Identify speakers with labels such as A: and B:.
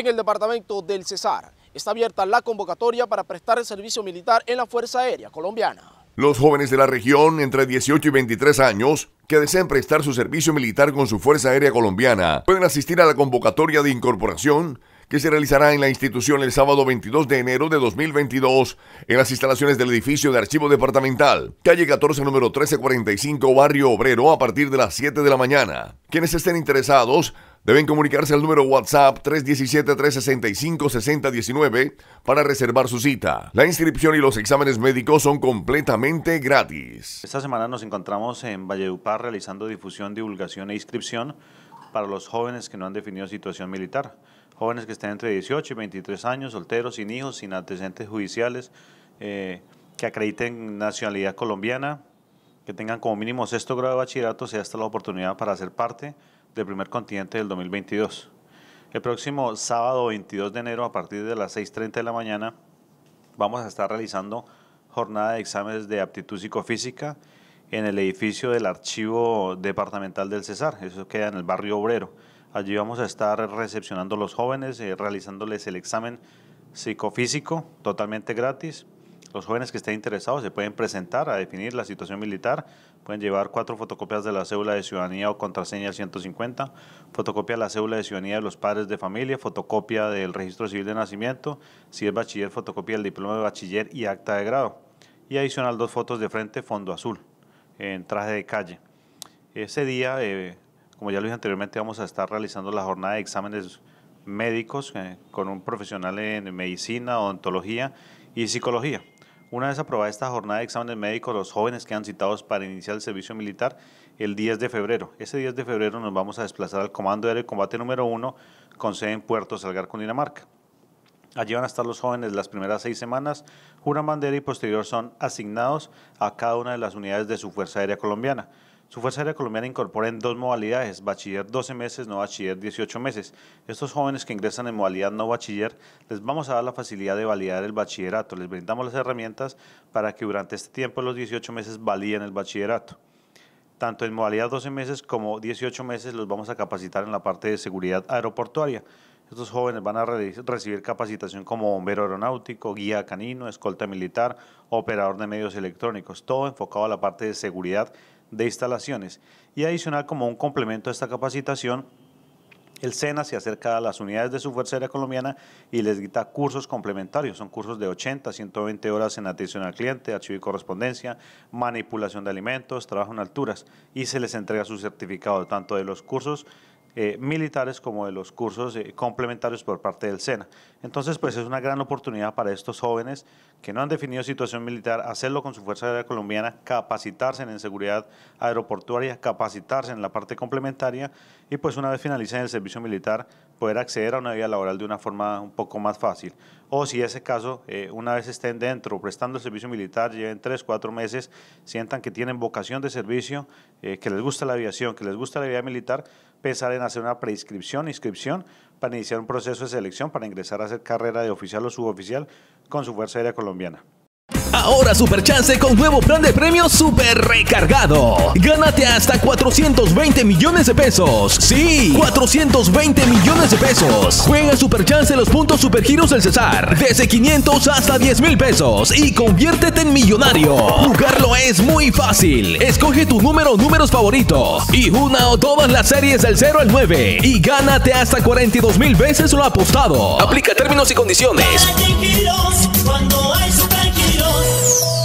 A: en el departamento del Cesar. Está abierta la convocatoria para prestar el servicio militar en la Fuerza Aérea Colombiana.
B: Los jóvenes de la región entre 18 y 23 años que deseen prestar su servicio militar con su Fuerza Aérea Colombiana pueden asistir a la convocatoria de incorporación que se realizará en la institución el sábado 22 de enero de 2022 en las instalaciones del edificio de archivo departamental, calle 14, número 1345, barrio obrero, a partir de las 7 de la mañana. Quienes estén interesados Deben comunicarse al número WhatsApp 317-365-6019 para reservar su cita. La inscripción y los exámenes
C: médicos son completamente gratis. Esta semana nos encontramos en Valledupar realizando difusión, divulgación e inscripción para los jóvenes que no han definido situación militar. Jóvenes que estén entre 18 y 23 años, solteros, sin hijos, sin antecedentes judiciales, eh, que acrediten nacionalidad colombiana, que tengan como mínimo sexto grado de bachillerato, sea esta la oportunidad para hacer parte del primer continente del 2022. El próximo sábado 22 de enero a partir de las 6.30 de la mañana vamos a estar realizando jornada de exámenes de aptitud psicofísica en el edificio del Archivo Departamental del Cesar, eso queda en el barrio obrero. Allí vamos a estar recepcionando a los jóvenes, eh, realizándoles el examen psicofísico totalmente gratis los jóvenes que estén interesados se pueden presentar a definir la situación militar, pueden llevar cuatro fotocopias de la cédula de ciudadanía o contraseña 150, fotocopia de la cédula de ciudadanía de los padres de familia, fotocopia del registro civil de nacimiento, si es bachiller, fotocopia del diploma de bachiller y acta de grado. Y adicional dos fotos de frente fondo azul, en traje de calle. Ese día, eh, como ya lo dije anteriormente, vamos a estar realizando la jornada de exámenes médicos eh, con un profesional en medicina, odontología y psicología. Una vez aprobada esta jornada de exámenes médicos, los jóvenes quedan citados para iniciar el servicio militar el 10 de febrero. Ese 10 de febrero nos vamos a desplazar al Comando Aéreo de Combate Número 1, con sede en Puerto Salgar, Dinamarca. Allí van a estar los jóvenes las primeras seis semanas, una bandera y posterior son asignados a cada una de las unidades de su Fuerza Aérea Colombiana. Su Fuerza Aérea Colombiana incorpora en dos modalidades, bachiller 12 meses, no bachiller 18 meses. Estos jóvenes que ingresan en modalidad no bachiller, les vamos a dar la facilidad de validar el bachillerato, les brindamos las herramientas para que durante este tiempo, los 18 meses, validen el bachillerato. Tanto en modalidad 12 meses como 18 meses los vamos a capacitar en la parte de seguridad aeroportuaria. Estos jóvenes van a recibir capacitación como bombero aeronáutico, guía canino, escolta militar, operador de medios electrónicos, todo enfocado a la parte de seguridad de instalaciones. Y adicional, como un complemento a esta capacitación, el SENA se acerca a las unidades de su Fuerza Aérea Colombiana y les dicta cursos complementarios. Son cursos de 80 120 horas en atención al cliente, archivo y correspondencia, manipulación de alimentos, trabajo en alturas y se les entrega su certificado tanto de los cursos eh, militares como de los cursos eh, complementarios por parte del SENA. Entonces, pues es una gran oportunidad para estos jóvenes que no han definido situación militar, hacerlo con su Fuerza Aérea Colombiana, capacitarse en seguridad aeroportuaria, capacitarse en la parte complementaria y pues una vez finalicen el servicio militar, poder acceder a una vida laboral de una forma un poco más fácil. O si ese caso, eh, una vez estén dentro, prestando el servicio militar, lleven tres, cuatro meses, sientan que tienen vocación de servicio, que les gusta la aviación, que les gusta la vida militar, pensar en hacer una preinscripción, inscripción, para iniciar un proceso de selección para ingresar a hacer carrera de oficial o suboficial con su Fuerza Aérea Colombiana.
A: Ahora Super Chance con nuevo plan de premios super recargado. Gánate hasta 420 millones de pesos. Sí, 420 millones de pesos. Juega Super Chance los puntos supergiros del Cesar. Desde 500 hasta 10 mil pesos y conviértete en millonario. Jugarlo es muy fácil. Escoge tu número o números favoritos y una o todas las series del 0 al 9 y gánate hasta 42 mil veces lo apostado. Aplica términos y condiciones.
C: Cuando hay super Thank you.